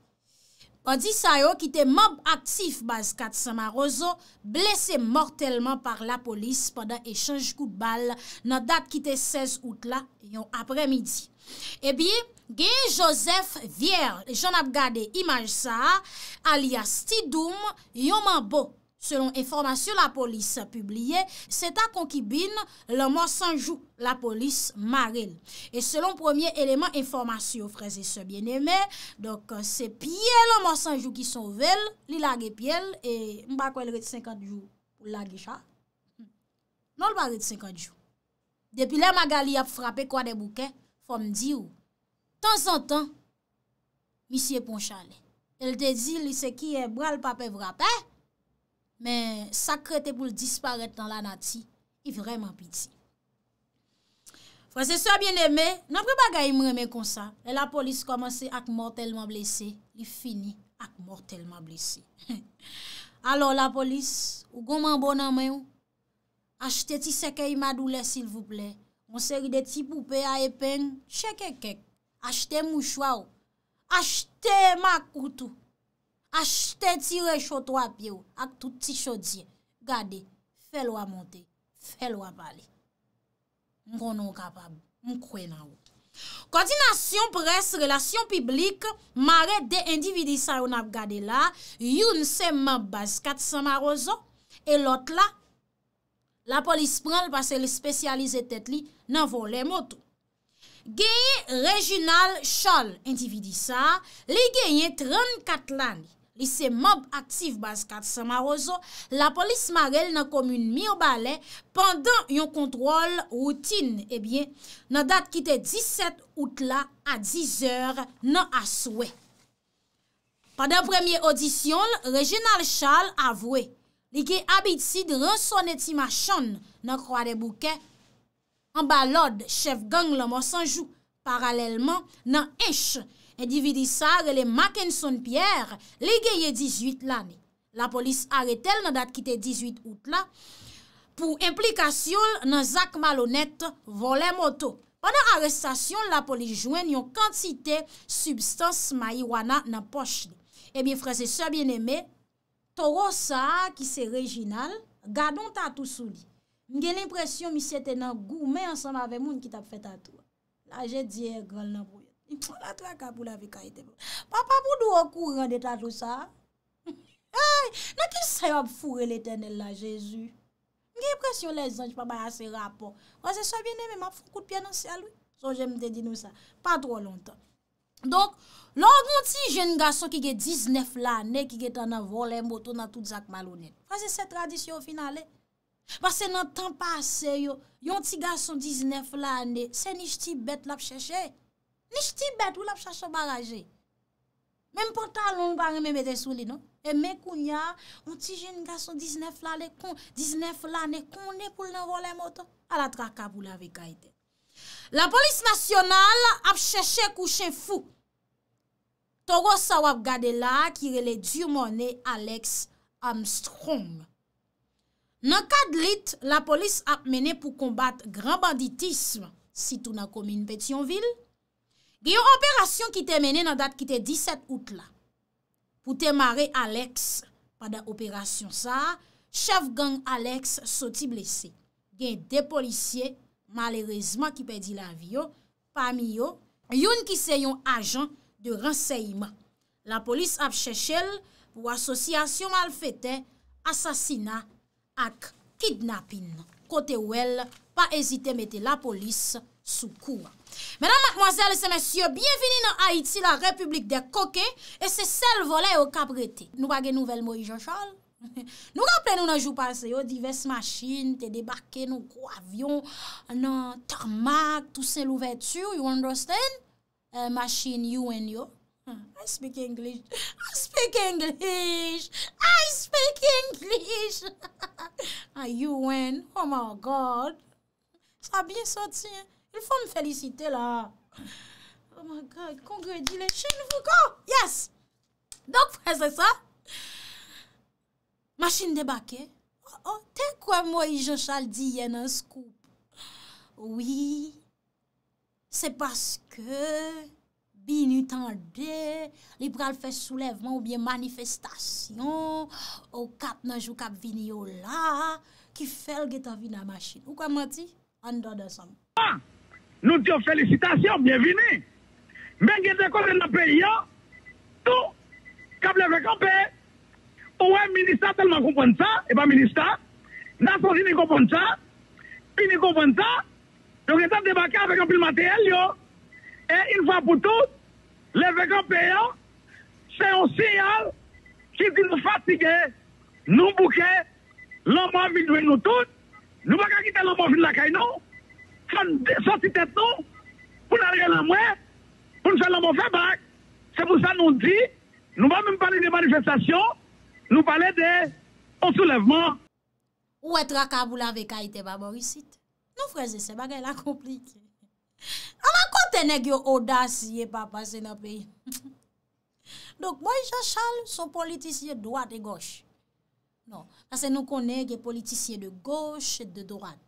An di sayo ki te mob aktif baz kat Samaroso, blese mortelman par la polis padan eshanj kou bal nan dat ki te 16 outla yon apremidi. Ebi, Gen Joseph Vier, jen ap gade imanj sa, alia Stidoum, yonman bo, selon informasyon la polis publye, se ta konkibine le monsanjou la polis maril. E selon premier eleman informasyon, freze se bieneme, se piye le monsanjou ki son vel, li lage pyele, mba kwen l red 50 jou, lage cha. Non l bag red 50 jou, depi le magali ap frape kwa de bouken, fom di ou. Tan san tan, misi e pon chale. El te di li se ki e bra l papè vrapè. Men sakre te pou l disparet nan la nati. I vreman piti. Fwa se soye bien eme, nan pre bagay mreme konsa. E la polis komanse ak mortelman blese. I fini ak mortelman blese. Alo la polis, ou goman bonan men yo. Achete ti seke yi madoule sil vwple. Monseri de ti poupè a epen, cheke kek. Ache te mouchwa ou, ache te makoutou, ache te tire chotwa api ou, ak touti chodye. Gade, fèl wap monte, fèl wap pale. Mkonon kapab, mkwenan ou. Koordinasyon pres, relasyon piblik, mare de individi sa ou nap gade la, youn seman bas kat sa marozon, e lot la, la polis pranl pase le spesyalize tet li nan volen motou. Genyen Reginald Charles, individisa, li genyen 34 lany, lise mob aktif baz kat Samarozo, la polis Marelle nan komoun mi obale, pandan yon kontrol routine, ebyen eh nan dat kite 17 outla a 10 or nan aswe. Padan premye odisyon, Reginald Charles avwe, li genyen abitid rasoneti ma chan nan kwa de bouke, An balod, chef gang la mò sanjou. Paralèlman, nan eche, endividi sa rele maken son pier, li geye 18 lani. La polis aretel nan dat kite 18 outla pou implikasyon nan Zak Malonet volè moto. An an arrestasyon, la polis jwen yon kantite substans mayi wana nan pochi. Ebyen eh frese se bien eme, toro sa ki se rejinal, gadon ta tout sou li. Mwen gen l'impresyon mi sete nan gou, men ansan avè moun ki tap fè tatou. La jè diè gral nan pou yon. La traka pou la vikay te moun. Papa pou dou wakou rande tatou sa? Hey! Nan ki sa yon ap fure l'éternel la, jèzu? Mwen gen l'impresyon lè zanj pa bay asè rapon. Kwa se sa bine mè mè ap fure kout pi anansè alou. Son jè mè te di nou sa. Pa tro lontan. Donk, lò gonti jè n gaso ki ge diznef la anè ki ge tan nan volè mbotou nan tout zak malounen. Kwa se se tradisyon finalè? Pase nan tan pase yo, yon ti gason 19 la ane, se nishti bet la ap chèche. Nishti bet ou la ap chèche barajè. Mem portan long barè mè mè desou li non? E mè kounya, yon ti jen gason 19 la ane, kon, 19 la ane, kon ne pou lè volè moton? A la tra kap ou la vè gaite. La polis nasyonal ap chèche kouchen fou. Togo sa wap gade la ki rele djou mone Alex Armstrong. Nan 4 lit, la polis ap mene pou kombat gran banditisme sitou nan komine Petionville. Gen yon operasyon ki te mene nan dat ki te 17 out la. Pou te mare Alex, pa da operasyon sa, chef gang Alex soti blese. Gen de polisye, malerezman ki pedi la vyo, pa miyo, yon ki se yon ajan de renseyman. La polis ap chechel pou asosyasyon mal fete, asasina. ak kidnapin kote ou el pa ezite mette la polis soukou. Menan, makmoazel, se mesye, bienvini nan Haiti la Republik de Koke e se sel vole ou kap rete. Nou bagen nouvel mou i Jochal. Nou rapple nou nan jou pase yo, oh, diverse maschine te debarke nou kou avyon, nan tarmak, tout se lou vetu, you understand? Euh, maschine you and you. I speak English I speak English I speak English I you win Oh my God Sa bien sorti Il faut me felicite la Oh my God Kongredi le chine Foukou Yes Dok prese sa Machine debake oh, oh. Ten kwa mwoy je chal di Yen an scoop Oui Se paske Bini tan de, li pral fe soulevman ou bie manifestasyon, ou kap nanjou kap vini yo la, ki fel ge ta vi nan mashin. Ou kwa mwen ti? An do de san. Ah! Nou di yo felicitasyon, bie vini. Men ge de kote nan pe yo, tou, kap le vwek an pe, ou wè, e ministar telman koupon sa, e ba ministar, naso di ni koupon sa, pi ni koupon sa, yo ge tan debake apwek an pi materyel yo, e in fwa pou tout, Le vekan peyan, se yon sinyal ki di nou fatige, nou mbouke, loman vi dwe nou tout, nou mbouke ki te loman vi lakay nou, san si tet nou, pou la regye la mwen, pou nou se loman fe bak, se pou sa nou di, nou mbouke mbouke de manifestasyon, nou mbouke de onsoulevman. Ou etra kabou la veka ite ba morisit, nou freze se bagay la komplike. Ama kote neg yo odas ye pa pase na peyi. Donk, boy jachal son politisye doad e goch. Non, kase nou konege politisye de goch et de doad.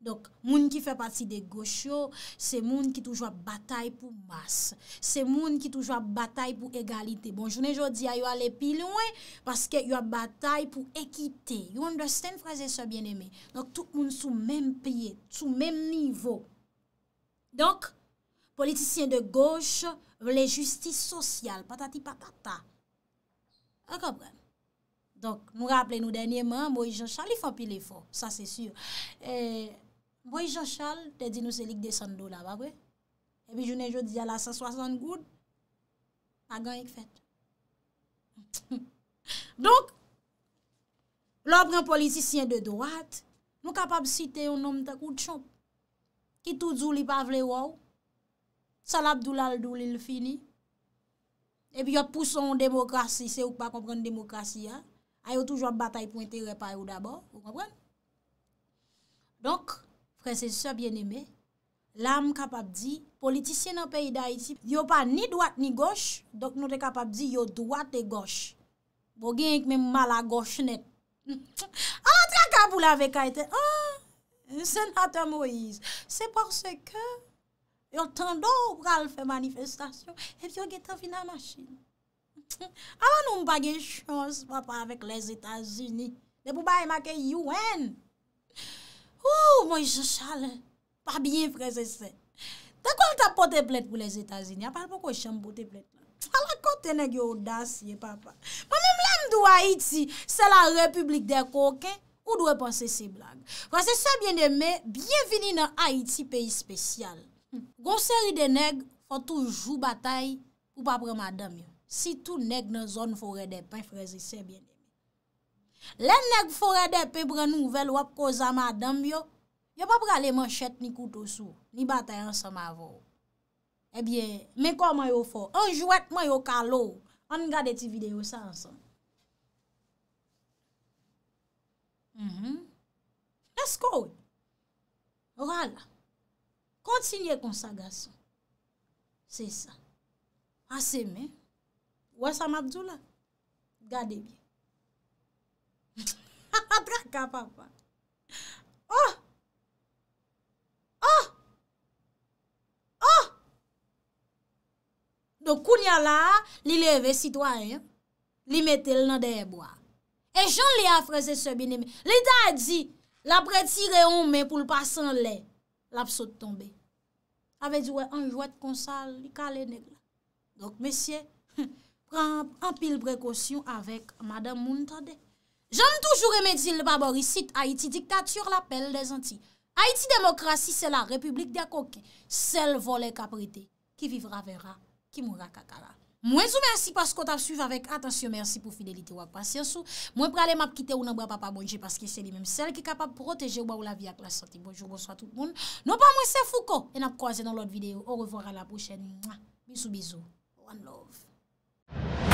Donk, moun ki fe pati de goch yo, se moun ki toujwa batay pou bas. Se moun ki toujwa batay pou egalite. Bon, jounen jodi a yo ale pi lounen, paske yo batay pou ekite. You understand fraze se bieneme? Donk, tout moun sou menm peye, sou menm nivou. Donk, politisyen de goche vle justice sosyal. Patati patata. A kapren. Donk, nou raple nou denye man, Mwoy Jean Charles, li fapil e fò. Sa se syur. Mwoy Jean Charles, te di nou selik desan do la va we. Ebi jounen jodi ala sa soasan goud. A gan ek fet. Donk, lopren politisyen de doat, nou kapab si te ou nom tak ou tchop. Ki tou djou li pa vle wou. Salab djou lal djou li l fini. E bi yo pouson demokrasi. Se ou pa kompren demokrasi ya. Ayo toujwa batay pointe repay ou dabor. Ou kompren? Donk, prese se bieneme. Lam kapap di. Politisyen an peyi da iti. Yo pa ni dwat ni gosch. Donk nou te kapap di yo dwat e gosch. Bo genk men mal a gosch net. An an ti akabou la vekayte. An an. Senatè Moïse, se porsè ke yon tendo ou pral fè manifestasyon, ep yon getan finan ma chini. Aman ou m bagè chans, papa, avek les Etats-Unis. De pou baye makè UN. Ou, Moïse Chalè, pa biyen freze sen. Dè kon ta pote blèd pou les Etats-Unis, apal pou kon chan pote blèd nan. Fala kote nè gyo odasi, papa. Ma mè m lèm dwa iti, se la republik de koke. Ou dwe panse se blague? Kwa se sebyen deme, byen vini nan Haiti peyi spesyal. Gon seri de neg, fwa toujou batay, ou pa pre madam yo. Si tou neg nan zon fwo re de pey freze, sebyen deme. Len neg fwo re de pey pre nouvel, wap koza madam yo, yo pa pre ale manchet ni koutosou, ni batay ansan ma vò. Ebyen, eh men kwa mayo fwo? Anjouet mayo kalò. An gade ti video sa ansan. Mm-hmm. Let's go. Ora la. Kansinye konsagasyon. Se sa. Ase men. Wasa madzou la. Gade bi. Traka papa. Oh! Oh! Oh! Oh! Do kounya la li leve sitwa e. Li metel nan deyebwa. E jan li a freze se bin eme, li da a di, la pretire yon men pou l'pasan le, la psote tombe. A ve di we, an jwet konsal, li kale negla. Dok mesye, pran apil prekosyon avek madame moun tade. Jan toujou remedi le babori sit Haiti diktat sur la pelle de zanti. Haiti demokrasi se la republik diakoke, sel vole kaprite, ki vivra vera, ki moura kakara. Mwen sou mersi paskot ap suiv avèk. Atasyon mersi pou fidelite wak pasyansou. Mwen pralè map kite ou nan bra pa pa bonje paske se li mèm sel ki kapap proteje ou ba ou la vi ak la santi. Bonjou, bonso a tout moun. Non pa mwen se fouko. E nap kwaze nan lot videyo. Ou revwara la pochèn. Mwisou, mwisou. One love.